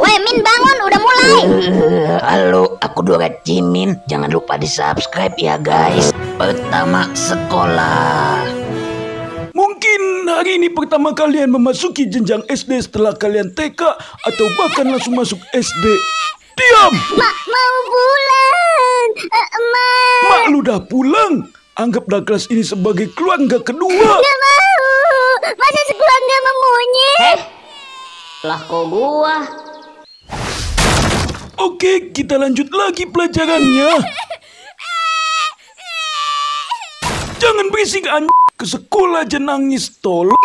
Weh, Min bangun udah mulai Halo aku Dora Cimin Jangan lupa di subscribe ya guys Pertama sekolah Mungkin hari ini pertama kalian memasuki jenjang SD setelah kalian TK Atau bahkan langsung masuk SD Diam! Mak mau pulang eh, Mak Mak lu dah pulang Anggaplah kelas ini sebagai keluarga kedua Gak mau lah kau gua. Oke, kita lanjut lagi pelajarannya. Jangan berisik anjing. Ke sekolah aja nangis, tolong.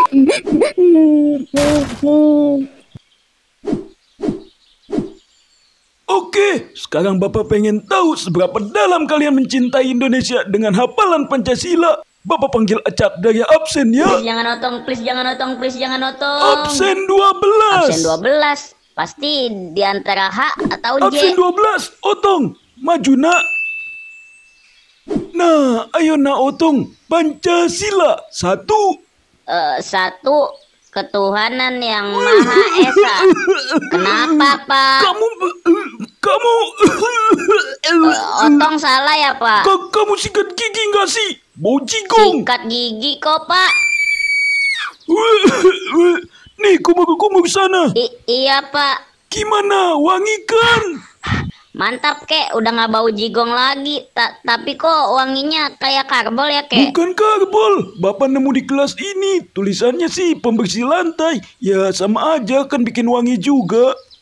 Oke, sekarang Bapak pengen tahu seberapa dalam kalian mencintai Indonesia dengan hafalan Pancasila. Bapak panggil acak daya absen ya. Please jangan otong, please jangan otong, please jangan otong. Absen 12. Absen 12. Pasti di antara H atau absen J. Absen 12, otong. Maju nak. Nah, ayo nak otong. Pancasila. Satu. Uh, satu ketuhanan yang maha esa. Kenapa, Pak? Kamu kamu uh, otong salah ya, Pak? Kamu sikat gigi nggak sih? Bojigong. Sikat gigi kok, Pak. Nih, mau ke sana. I iya, Pak. Gimana? Wangi kan? Mantap, kek. Udah nggak bau jigong lagi. Ta tapi kok wanginya kayak karbol ya, kek? Bukan karbol. Bapak nemu di kelas ini. Tulisannya sih pembersih lantai. Ya, sama aja kan bikin wangi juga.